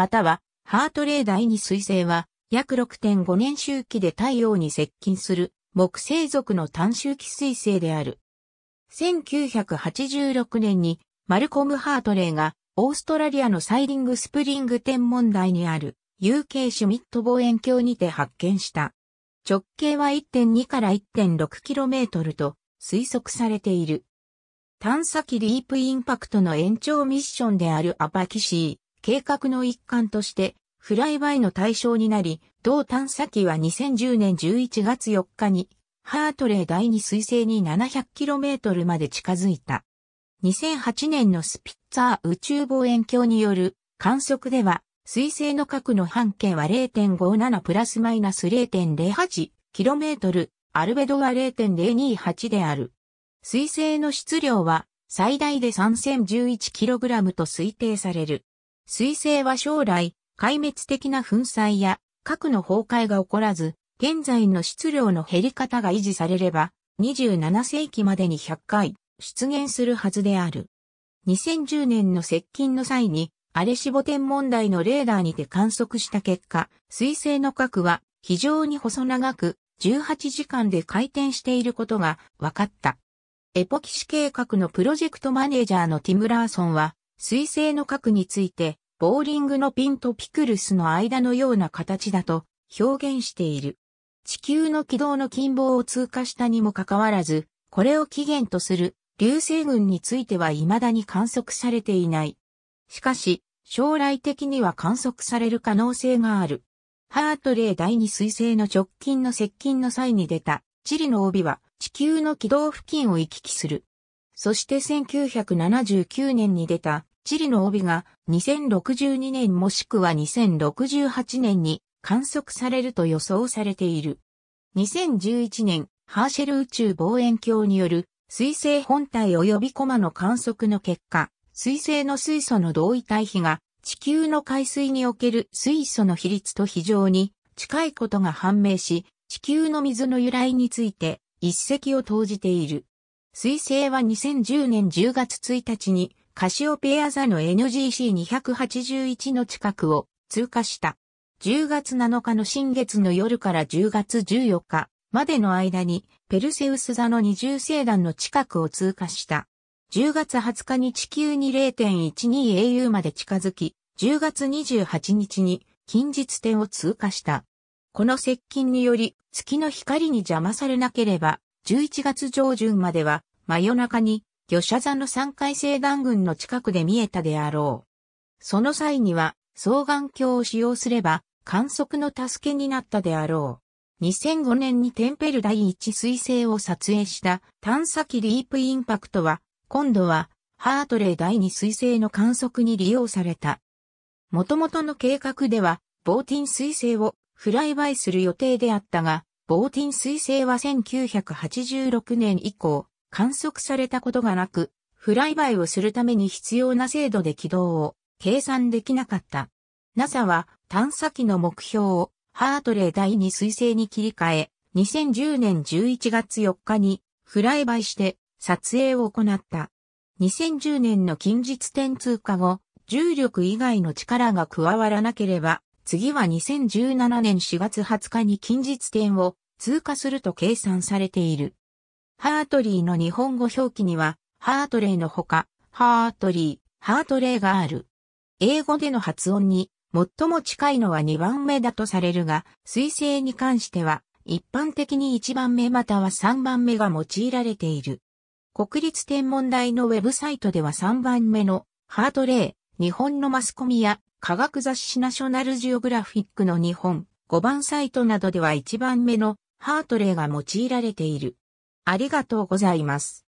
またはハートレー第二彗星は約6.5年周期で太陽に接近する木星族の単周期彗星である。1986年にマルコム・ハートレーがオーストラリアのサイリング・スプリング天文台にある UK シュミット望遠鏡にて発見した。直径は1.2から 1.6km と推測されている。探査機ディープインパクトの延長ミッションであるアパキシー。計画の一環としてフライバイの対象になり、同探査機は2010年11月4日にハートレー第2彗星に 700km まで近づいた。2008年のスピッツァー宇宙望遠鏡による観測では、彗星の核の半径は0.57プラスマイナス 0.08km、アルベドは0.028である。彗星の質量は最大で 3011kg と推定される。彗星は将来、壊滅的な粉砕や核の崩壊が起こらず、現在の質量の減り方が維持されれば、27世紀までに100回出現するはずである。2010年の接近の際に、アレシボ天問題のレーダーにて観測した結果、彗星の核は非常に細長く18時間で回転していることが分かった。エポキシ計画のプロジェクトマネージャーのティムラーソンは、水星の核について、ボーリングのピンとピクルスの間のような形だと表現している。地球の軌道の近傍を通過したにもかかわらず、これを起源とする流星群については未だに観測されていない。しかし、将来的には観測される可能性がある。ハートレー第二彗星の直近の接近の際に出た地理の帯は地球の軌道付近を行き来する。そして1979年に出た地理の帯が2062年もしくは2068年に観測されると予想されている。2011年、ハーシェル宇宙望遠鏡による水星本体及びコマの観測の結果、水星の水素の同位体比が地球の海水における水素の比率と非常に近いことが判明し、地球の水の由来について一石を投じている。水星は2010年10月1日にカシオペア座の NGC281 の近くを通過した。10月7日の新月の夜から10月14日までの間にペルセウス座の二重星団の近くを通過した。10月20日に地球に 0.12au まで近づき、10月28日に近日点を通過した。この接近により月の光に邪魔されなければ、11月上旬までは真夜中に魚舎座の三回星団群の近くで見えたであろう。その際には、双眼鏡を使用すれば、観測の助けになったであろう。2005年にテンペル第一彗星を撮影した探査機ディープインパクトは、今度はハートレー第二彗星の観測に利用された。元々の計画では、ボーティン彗星をフライバイする予定であったが、ボーティン彗星は1986年以降、観測されたことがなく、フライバイをするために必要な精度で軌道を計算できなかった。NASA は探査機の目標をハートレー第2彗星に切り替え、2010年11月4日にフライバイして撮影を行った。2010年の近日点通過後、重力以外の力が加わらなければ、次は2017年4月20日に近日点を通過すると計算されている。ハートリーの日本語表記には、ハートレイのほか、ハートリー、ハートレイがある。英語での発音に最も近いのは2番目だとされるが、水星に関しては、一般的に1番目または3番目が用いられている。国立天文台のウェブサイトでは3番目のハートレイ、日本のマスコミや科学雑誌ナショナルジオグラフィックの日本、5番サイトなどでは1番目のハートレイが用いられている。ありがとうございます。